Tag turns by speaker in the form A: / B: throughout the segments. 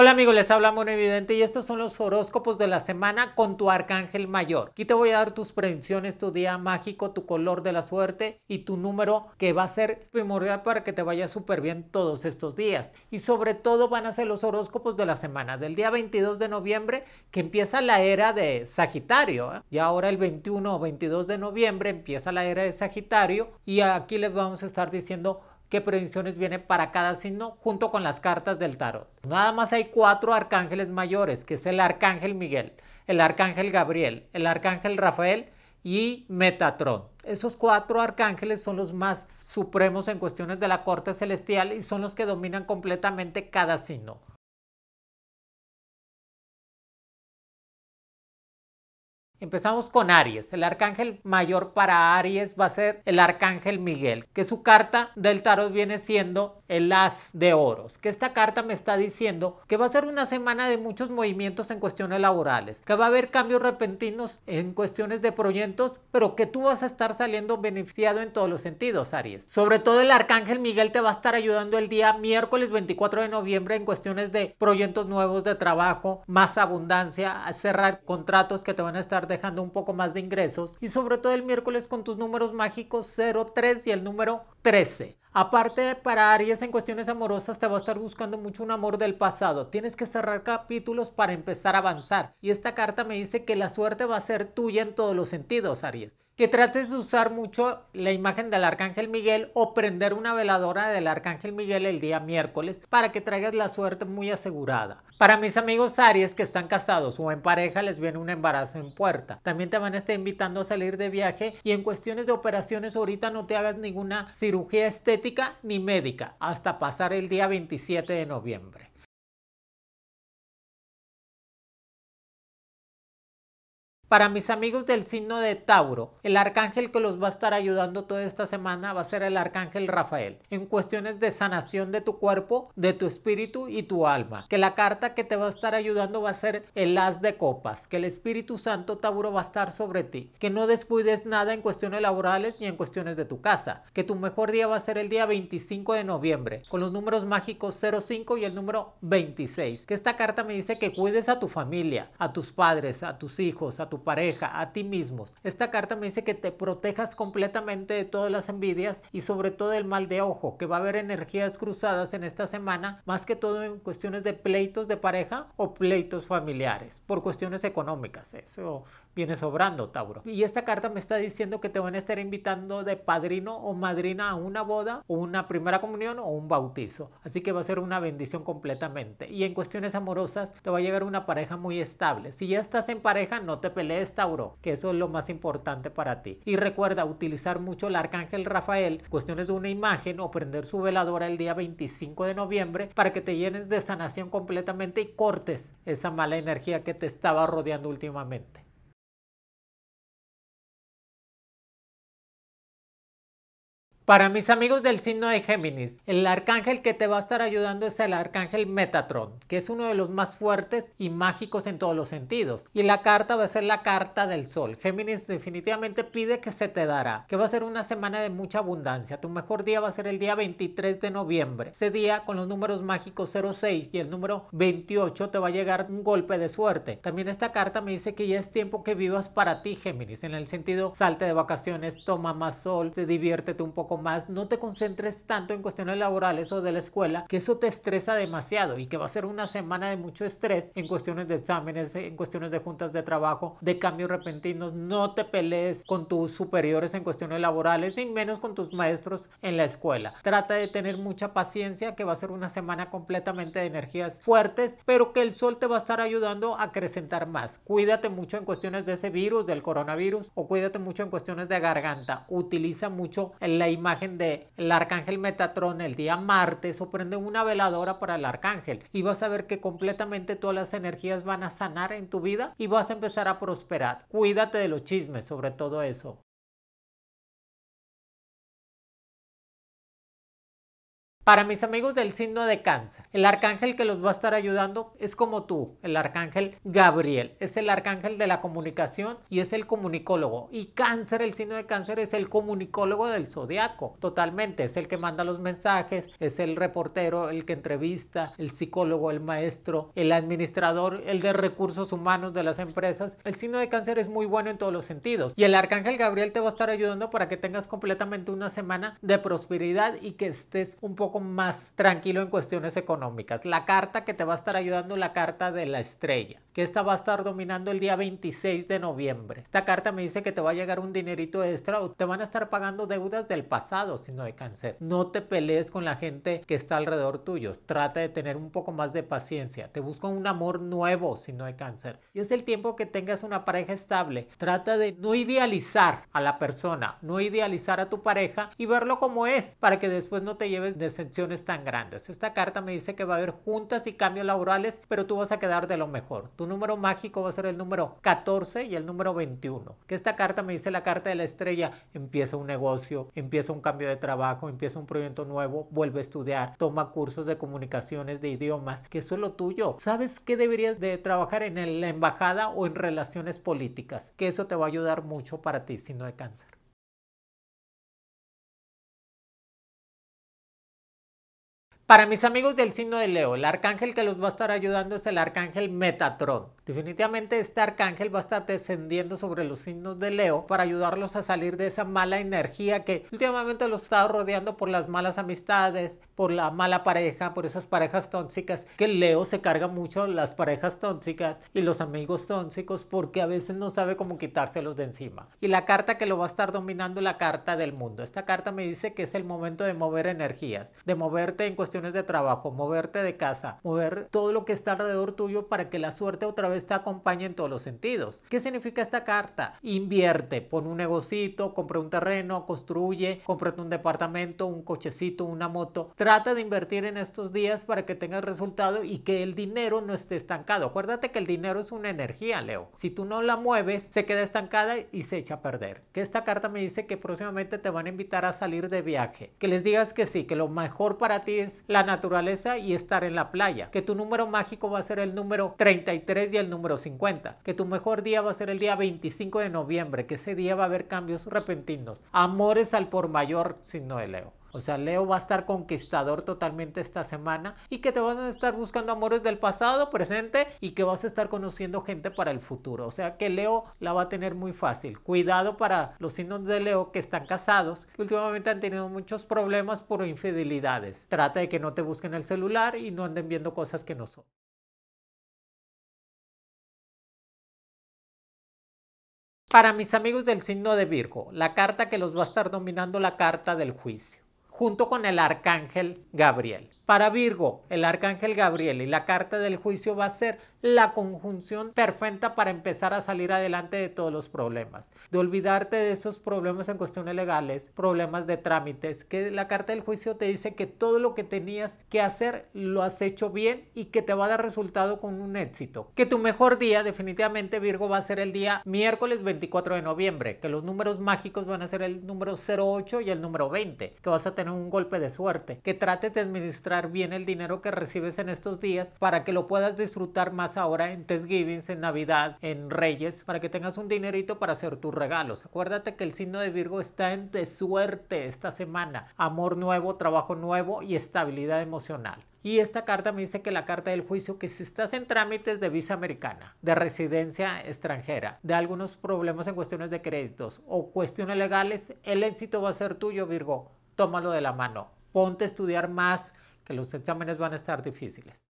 A: Hola amigos, les habla Mono Evidente y estos son los horóscopos de la semana con tu arcángel mayor. Aquí te voy a dar tus predicciones, tu día mágico, tu color de la suerte y tu número que va a ser primordial para que te vaya súper bien todos estos días. Y sobre todo van a ser los horóscopos de la semana del día 22 de noviembre que empieza la era de Sagitario. ¿eh? Y ahora el 21 o 22 de noviembre empieza la era de Sagitario y aquí les vamos a estar diciendo qué predicciones viene para cada signo junto con las cartas del tarot. Nada más hay cuatro arcángeles mayores, que es el arcángel Miguel, el arcángel Gabriel, el arcángel Rafael y Metatron. Esos cuatro arcángeles son los más supremos en cuestiones de la corte celestial y son los que dominan completamente
B: cada signo.
A: Empezamos con Aries. El arcángel mayor para Aries va a ser el arcángel Miguel, que su carta del tarot viene siendo el as de oros, que esta carta me está diciendo que va a ser una semana de muchos movimientos en cuestiones laborales, que va a haber cambios repentinos en cuestiones de proyectos, pero que tú vas a estar saliendo beneficiado en todos los sentidos, Aries. Sobre todo el arcángel Miguel te va a estar ayudando el día miércoles 24 de noviembre en cuestiones de proyectos nuevos de trabajo, más abundancia, cerrar contratos que te van a estar dejando un poco más de ingresos y sobre todo el miércoles con tus números mágicos 03 y el número 13. Aparte, para Aries en cuestiones amorosas te va a estar buscando mucho un amor del pasado. Tienes que cerrar capítulos para empezar a avanzar. Y esta carta me dice que la suerte va a ser tuya en todos los sentidos, Aries que trates de usar mucho la imagen del Arcángel Miguel o prender una veladora del Arcángel Miguel el día miércoles para que traigas la suerte muy asegurada. Para mis amigos Aries que están casados o en pareja les viene un embarazo en puerta. También te van a estar invitando a salir de viaje y en cuestiones de operaciones ahorita no te hagas ninguna cirugía estética ni médica hasta pasar el día 27 de
B: noviembre.
A: Para mis amigos del signo de Tauro, el arcángel que los va a estar ayudando toda esta semana va a ser el arcángel Rafael en cuestiones de sanación de tu cuerpo, de tu espíritu y tu alma. Que la carta que te va a estar ayudando va a ser el as de copas, que el Espíritu Santo Tauro va a estar sobre ti. Que no descuides nada en cuestiones laborales ni en cuestiones de tu casa. Que tu mejor día va a ser el día 25 de noviembre con los números mágicos 05 y el número 26. Que esta carta me dice que cuides a tu familia, a tus padres, a tus hijos, a tu pareja, a ti mismos. Esta carta me dice que te protejas completamente de todas las envidias y sobre todo del mal de ojo, que va a haber energías cruzadas en esta semana, más que todo en cuestiones de pleitos de pareja o pleitos familiares, por cuestiones económicas. Eso viene sobrando, Tauro. Y esta carta me está diciendo que te van a estar invitando de padrino o madrina a una boda, o una primera comunión o un bautizo. Así que va a ser una bendición completamente. Y en cuestiones amorosas te va a llegar una pareja muy estable. Si ya estás en pareja, no te pelees le restauró, que eso es lo más importante para ti. Y recuerda utilizar mucho el arcángel Rafael, cuestiones de una imagen o prender su veladora el día 25 de noviembre para que te llenes de sanación completamente y cortes esa mala energía que te estaba rodeando últimamente. Para mis amigos del signo de Géminis, el arcángel que te va a estar ayudando es el arcángel Metatron, que es uno de los más fuertes y mágicos en todos los sentidos. Y la carta va a ser la carta del sol. Géminis definitivamente pide que se te dará, que va a ser una semana de mucha abundancia. Tu mejor día va a ser el día 23 de noviembre. Ese día con los números mágicos 06 y el número 28 te va a llegar un golpe de suerte. También esta carta me dice que ya es tiempo que vivas para ti, Géminis, en el sentido salte de vacaciones, toma más sol, te diviértete un poco más, no te concentres tanto en cuestiones laborales o de la escuela, que eso te estresa demasiado y que va a ser una semana de mucho estrés en cuestiones de exámenes, en cuestiones de juntas de trabajo, de cambios repentinos. No te pelees con tus superiores en cuestiones laborales y menos con tus maestros en la escuela. Trata de tener mucha paciencia, que va a ser una semana completamente de energías fuertes, pero que el sol te va a estar ayudando a acrecentar más. Cuídate mucho en cuestiones de ese virus, del coronavirus, o cuídate mucho en cuestiones de garganta. Utiliza mucho la imagen imagen de el arcángel Metatron el día martes o prende una veladora para el arcángel y vas a ver que completamente todas las energías van a sanar en tu vida y vas a empezar a prosperar. Cuídate de los chismes sobre todo eso. Para mis amigos del signo de cáncer, el arcángel que los va a estar ayudando es como tú, el arcángel Gabriel. Es el arcángel de la comunicación y es el comunicólogo. Y cáncer, el signo de cáncer, es el comunicólogo del zodiaco. Totalmente, es el que manda los mensajes, es el reportero, el que entrevista, el psicólogo, el maestro, el administrador, el de recursos humanos de las empresas. El signo de cáncer es muy bueno en todos los sentidos. Y el arcángel Gabriel te va a estar ayudando para que tengas completamente una semana de prosperidad y que estés un poco más tranquilo en cuestiones económicas. La carta que te va a estar ayudando es la carta de la estrella esta va a estar dominando el día 26 de noviembre. Esta carta me dice que te va a llegar un dinerito extra o te van a estar pagando deudas del pasado, si no de cáncer. No te pelees con la gente que está alrededor tuyo. Trata de tener un poco más de paciencia. Te busca un amor nuevo, si no hay cáncer. Y es el tiempo que tengas una pareja estable. Trata de no idealizar a la persona, no idealizar a tu pareja y verlo como es para que después no te lleves decepciones tan grandes. Esta carta me dice que va a haber juntas y cambios laborales, pero tú vas a quedar de lo mejor número mágico va a ser el número 14 y el número 21. Que esta carta me dice la carta de la estrella, empieza un negocio, empieza un cambio de trabajo, empieza un proyecto nuevo, vuelve a estudiar, toma cursos de comunicaciones, de idiomas, que eso es lo tuyo. ¿Sabes qué deberías de trabajar en la embajada o en relaciones políticas? Que eso te va a ayudar mucho para ti si no hay cáncer. Para mis amigos del signo de Leo, el arcángel que los va a estar ayudando es el arcángel Metatron. Definitivamente este arcángel va a estar descendiendo sobre los signos de Leo para ayudarlos a salir de esa mala energía que últimamente los está rodeando por las malas amistades, por la mala pareja, por esas parejas tóxicas, que Leo se carga mucho las parejas tóxicas y los amigos tóxicos porque a veces no sabe cómo quitárselos de encima. Y la carta que lo va a estar dominando la carta del mundo. Esta carta me dice que es el momento de mover energías, de moverte en cuestión de trabajo, moverte de casa, mover todo lo que está alrededor tuyo para que la suerte otra vez te acompañe en todos los sentidos. ¿Qué significa esta carta? Invierte, pon un negocito, compra un terreno, construye, cómprate un departamento, un cochecito, una moto. Trata de invertir en estos días para que tengas resultado y que el dinero no esté estancado. Acuérdate que el dinero es una energía, Leo. Si tú no la mueves, se queda estancada y se echa a perder. Que esta carta me dice que próximamente te van a invitar a salir de viaje. Que les digas que sí, que lo mejor para ti es la naturaleza y estar en la playa. Que tu número mágico va a ser el número 33 y el número 50. Que tu mejor día va a ser el día 25 de noviembre, que ese día va a haber cambios repentinos. Amores al por mayor, signo de Leo. O sea, Leo va a estar conquistador totalmente esta semana y que te vas a estar buscando amores del pasado, presente y que vas a estar conociendo gente para el futuro. O sea, que Leo la va a tener muy fácil. Cuidado para los signos de Leo que están casados, que últimamente han tenido muchos problemas por infidelidades. Trata de que no te busquen el celular y no anden viendo
B: cosas que no son.
A: Para mis amigos del signo de Virgo, la carta que los va a estar dominando la carta del juicio junto con el arcángel Gabriel. Para Virgo, el arcángel Gabriel y la carta del juicio va a ser la conjunción perfecta para empezar a salir adelante de todos los problemas. De olvidarte de esos problemas en cuestiones legales, problemas de trámites, que la carta del juicio te dice que todo lo que tenías que hacer lo has hecho bien y que te va a dar resultado con un éxito. Que tu mejor día definitivamente Virgo va a ser el día miércoles 24 de noviembre, que los números mágicos van a ser el número 08 y el número 20, que vas a tener un golpe de suerte, que trates de administrar bien el dinero que recibes en estos días para que lo puedas disfrutar más ahora en Thanksgiving, en Navidad, en Reyes, para que tengas un dinerito para hacer tus regalos. Acuérdate que el signo de Virgo está en de suerte esta semana. Amor nuevo, trabajo nuevo y estabilidad emocional. Y esta carta me dice que la carta del juicio, que si estás en trámites de visa americana, de residencia extranjera, de algunos problemas en cuestiones de créditos o cuestiones legales, el éxito va a ser tuyo, Virgo. Tómalo de la mano. Ponte a estudiar más, que los exámenes van a estar difíciles.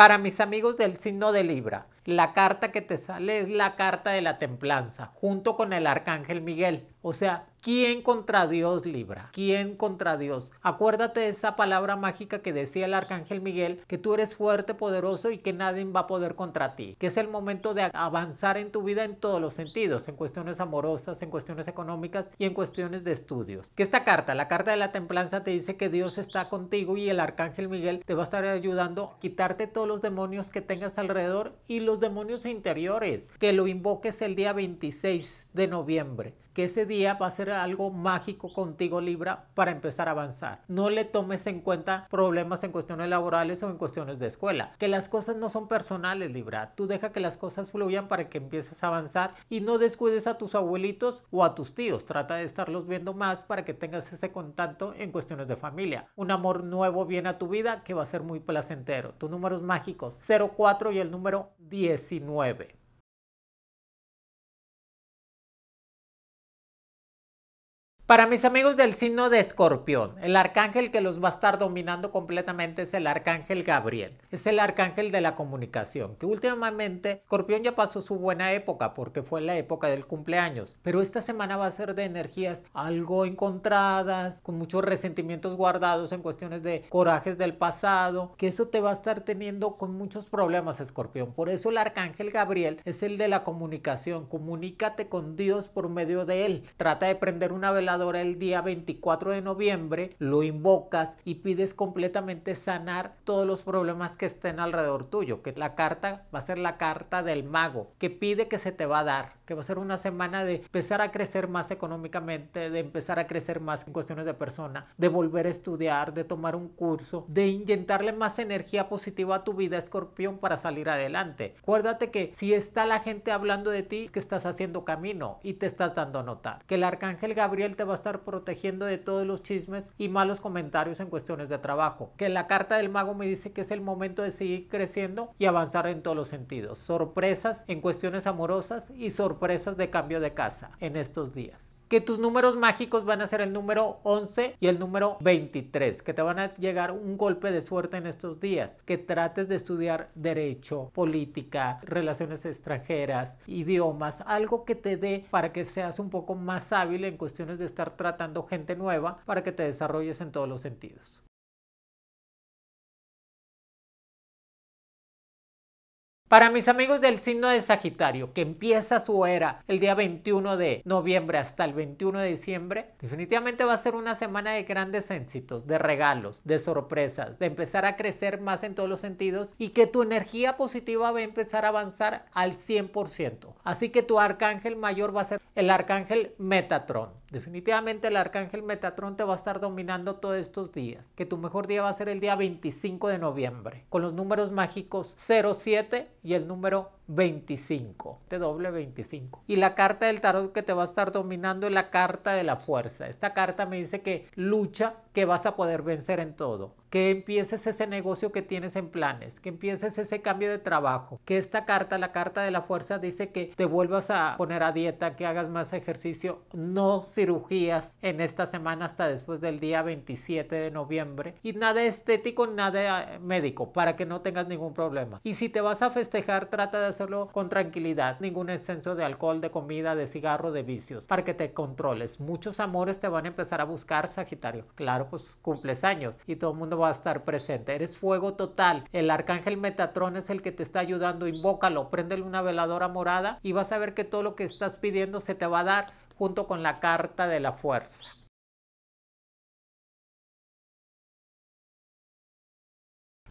A: para mis amigos del signo de Libra la carta que te sale es la carta de la templanza, junto con el arcángel Miguel. O sea, ¿quién contra Dios libra? ¿Quién contra Dios? Acuérdate de esa palabra mágica que decía el arcángel Miguel, que tú eres fuerte, poderoso y que nadie va a poder contra ti, que es el momento de avanzar en tu vida en todos los sentidos, en cuestiones amorosas, en cuestiones económicas y en cuestiones de estudios. Que esta carta, la carta de la templanza, te dice que Dios está contigo y el arcángel Miguel te va a estar ayudando a quitarte todos los demonios que tengas alrededor y los demonios interiores, que lo invoques el día 26 de noviembre ese día va a ser algo mágico contigo Libra para empezar a avanzar. No le tomes en cuenta problemas en cuestiones laborales o en cuestiones de escuela. Que las cosas no son personales Libra. Tú deja que las cosas fluyan para que empieces a avanzar y no descuides a tus abuelitos o a tus tíos. Trata de estarlos viendo más para que tengas ese contacto en cuestiones de familia. Un amor nuevo viene a tu vida que va a ser muy placentero. Tus números mágicos 04 y el número 19. Para mis amigos del signo de escorpión, el arcángel que los va a estar dominando completamente es el arcángel Gabriel. Es el arcángel de la comunicación, que últimamente escorpión ya pasó su buena época porque fue la época del cumpleaños. Pero esta semana va a ser de energías algo encontradas, con muchos resentimientos guardados en cuestiones de corajes del pasado, que eso te va a estar teniendo con muchos problemas escorpión. Por eso el arcángel Gabriel es el de la comunicación. Comunícate con Dios por medio de él. Trata de prender una velada el día 24 de noviembre, lo invocas y pides completamente sanar todos los problemas que estén alrededor tuyo, que la carta va a ser la carta del mago, que pide que se te va a dar, que va a ser una semana de empezar a crecer más económicamente, de empezar a crecer más en cuestiones de persona, de volver a estudiar, de tomar un curso, de inyectarle más energía positiva a tu vida, escorpión, para salir adelante. Acuérdate que si está la gente hablando de ti, es que estás haciendo camino y te estás dando a notar. Que el arcángel Gabriel te va a estar protegiendo de todos los chismes y malos comentarios en cuestiones de trabajo. Que la carta del mago me dice que es el momento de seguir creciendo y avanzar en todos los sentidos. Sorpresas en cuestiones amorosas y sorpresas de cambio de casa en estos días que tus números mágicos van a ser el número 11 y el número 23, que te van a llegar un golpe de suerte en estos días, que trates de estudiar derecho, política, relaciones extranjeras, idiomas, algo que te dé para que seas un poco más hábil en cuestiones de estar tratando gente nueva, para que te desarrolles en todos los sentidos. Para mis amigos del signo de Sagitario, que empieza su era el día 21 de noviembre hasta el 21 de diciembre, definitivamente va a ser una semana de grandes éxitos, de regalos, de sorpresas, de empezar a crecer más en todos los sentidos y que tu energía positiva va a empezar a avanzar al 100%. Así que tu arcángel mayor va a ser el arcángel Metatron. Definitivamente el arcángel Metatron te va a estar dominando todos estos días. Que tu mejor día va a ser el día 25 de noviembre, con los números mágicos 07 y el número 25, te doble 25. Y la carta del tarot que te va a estar dominando es la carta de la fuerza. Esta carta me dice que lucha, que vas a poder vencer en todo, que empieces ese negocio que tienes en planes, que empieces ese cambio de trabajo, que esta carta, la carta de la fuerza, dice que te vuelvas a poner a dieta, que hagas más ejercicio, no cirugías en esta semana hasta después del día 27 de noviembre y nada estético, nada eh, médico para que no tengas ningún problema. Y si te vas a festejar, trata de con tranquilidad. Ningún exceso de alcohol, de comida, de cigarro, de vicios, para que te controles. Muchos amores te van a empezar a buscar, Sagitario. Claro, pues cumples años y todo el mundo va a estar presente. Eres fuego total. El arcángel Metatron es el que te está ayudando. Invócalo, préndele una veladora morada y vas a ver que todo lo que estás pidiendo se te va a dar junto con la carta de la fuerza.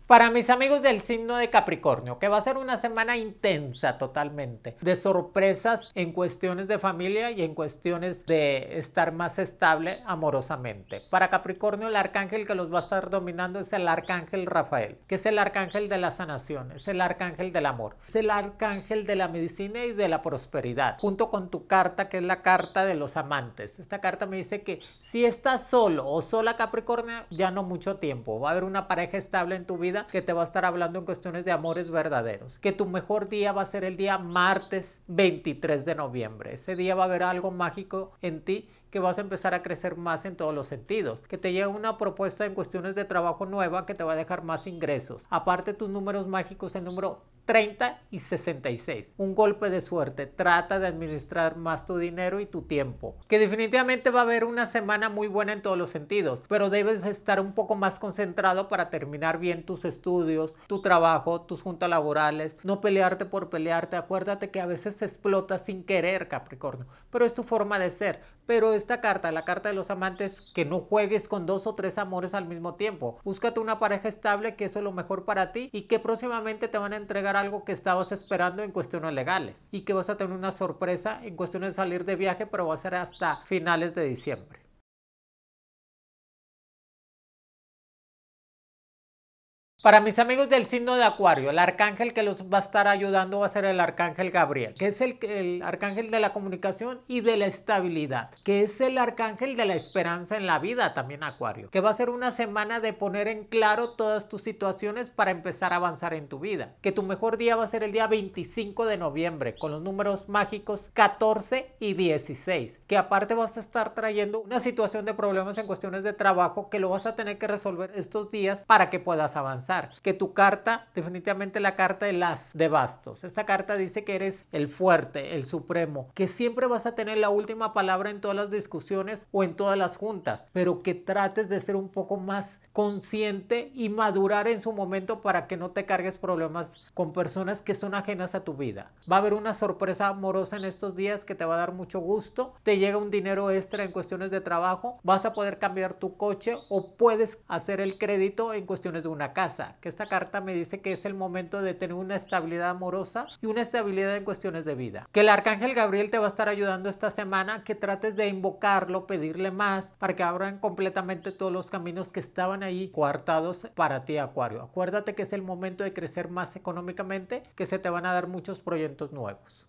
A: Para mis amigos del signo de Capricornio, que va a ser una semana intensa totalmente, de sorpresas en cuestiones de familia y en cuestiones de estar más estable amorosamente. Para Capricornio, el arcángel que los va a estar dominando es el arcángel Rafael, que es el arcángel de la sanación, es el arcángel del amor, es el arcángel de la medicina y de la prosperidad, junto con tu carta, que es la carta de los amantes. Esta carta me dice que si estás solo o sola Capricornio, ya no mucho tiempo, va a haber una pareja estable en tu vida que te va a estar hablando en cuestiones de amores verdaderos. Que tu mejor día va a ser el día martes 23 de noviembre. Ese día va a haber algo mágico en ti que vas a empezar a crecer más en todos los sentidos, que te llega una propuesta en cuestiones de trabajo nueva que te va a dejar más ingresos. Aparte tus números mágicos, el número 30 y 66. Un golpe de suerte. Trata de administrar más tu dinero y tu tiempo. Que definitivamente va a haber una semana muy buena en todos los sentidos, pero debes estar un poco más concentrado para terminar bien tus estudios, tu trabajo, tus juntas laborales. No pelearte por pelearte. Acuérdate que a veces se explota sin querer, Capricornio, pero es tu forma de ser. Pero esta carta, la carta de los amantes, que no juegues con dos o tres amores al mismo tiempo. Búscate una pareja estable que eso es lo mejor para ti y que próximamente te van a entregar algo que estabas esperando en cuestiones legales y que vas a tener una sorpresa en cuestiones de salir de viaje, pero va a ser hasta finales de diciembre. Para mis amigos del signo de Acuario, el arcángel que los va a estar ayudando va a ser el arcángel Gabriel, que es el, arcángel de la comunicación y de la estabilidad, que es el arcángel de la esperanza en la vida también Acuario, que va a ser una semana de poner en claro todas tus situaciones para empezar a avanzar en tu vida, que tu mejor día va a ser el día 25 de noviembre con los números mágicos 14 y 16, que aparte vas a estar trayendo una situación de problemas en cuestiones de trabajo que lo vas a tener que resolver estos días para que puedas avanzar. Que tu carta, definitivamente la carta de las de bastos. Esta carta dice que eres el fuerte, el supremo, que siempre vas a tener la última palabra en todas las discusiones o en todas las juntas, pero que trates de ser un poco más consciente y madurar en su momento para que no te cargues problemas con personas que son ajenas a tu vida. Va a haber una sorpresa amorosa en estos días que te va a dar mucho gusto. Te llega un dinero extra en cuestiones de trabajo. Vas a poder cambiar tu coche o puedes hacer el crédito en cuestiones de una casa que esta carta me dice que es el momento de tener una estabilidad amorosa y una estabilidad en cuestiones de vida. Que el arcángel Gabriel te va a estar ayudando esta semana, que trates de invocarlo, pedirle más, para que abran completamente todos los caminos que estaban ahí coartados para ti, Acuario. Acuérdate que es el momento de crecer más económicamente, que se te van a dar muchos proyectos nuevos.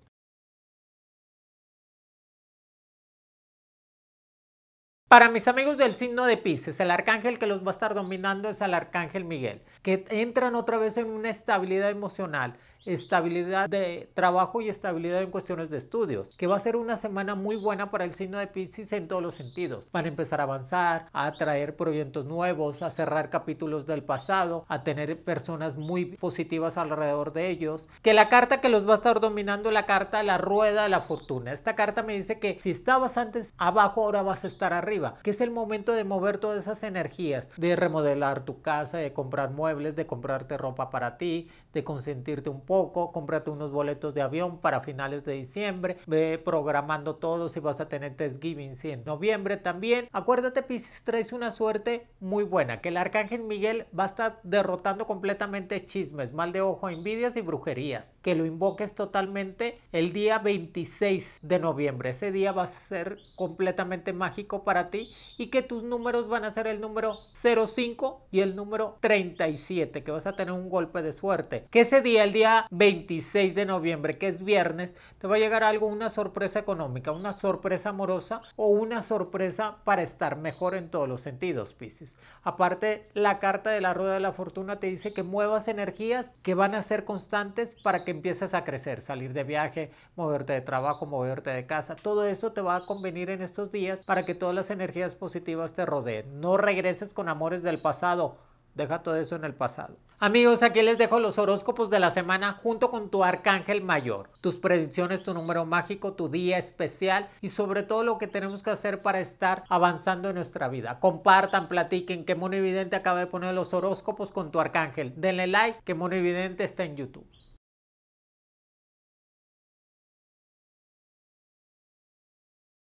A: Para mis amigos del signo de Pisces, el arcángel que los va a estar dominando es el arcángel Miguel, que entran otra vez en una estabilidad emocional, estabilidad de trabajo y estabilidad en cuestiones de estudios, que va a ser una semana muy buena para el signo de Pisces en todos los sentidos. Van a empezar a avanzar, a atraer proyectos nuevos, a cerrar capítulos del pasado, a tener personas muy positivas alrededor de ellos. Que la carta que los va a estar dominando la carta la rueda de la fortuna. Esta carta me dice que si estabas antes abajo, ahora vas a estar arriba, que es el momento de mover todas esas energías, de remodelar tu casa, de comprar muebles, de comprarte ropa para ti, de consentirte un poco poco, cómprate unos boletos de avión para finales de diciembre, ve programando todo si vas a tener Thanksgiving en noviembre también. Acuérdate Pisces, traes una suerte muy buena, que el Arcángel Miguel va a estar derrotando completamente chismes, mal de ojo, envidias y brujerías, que lo invoques totalmente el día 26 de noviembre. Ese día va a ser completamente mágico para ti y que tus números van a ser el número 05 y el número 37, que vas a tener un golpe de suerte. Que ese día, el día 26 de noviembre, que es viernes, te va a llegar algo, una sorpresa económica, una sorpresa amorosa o una sorpresa para estar mejor en todos los sentidos, Pisces. Aparte, la carta de la rueda de la fortuna te dice que muevas energías que van a ser constantes para que empieces a crecer, salir de viaje, moverte de trabajo, moverte de casa. Todo eso te va a convenir en estos días para que todas las energías positivas te rodeen. No regreses con amores del pasado Deja todo eso en el pasado. Amigos, aquí les dejo los horóscopos de la semana junto con tu arcángel mayor, tus predicciones, tu número mágico, tu día especial y sobre todo lo que tenemos que hacer para estar avanzando en nuestra vida. Compartan, platiquen que Mono Evidente acaba de poner los horóscopos con tu arcángel. Denle like que Mono Evidente está
B: en YouTube.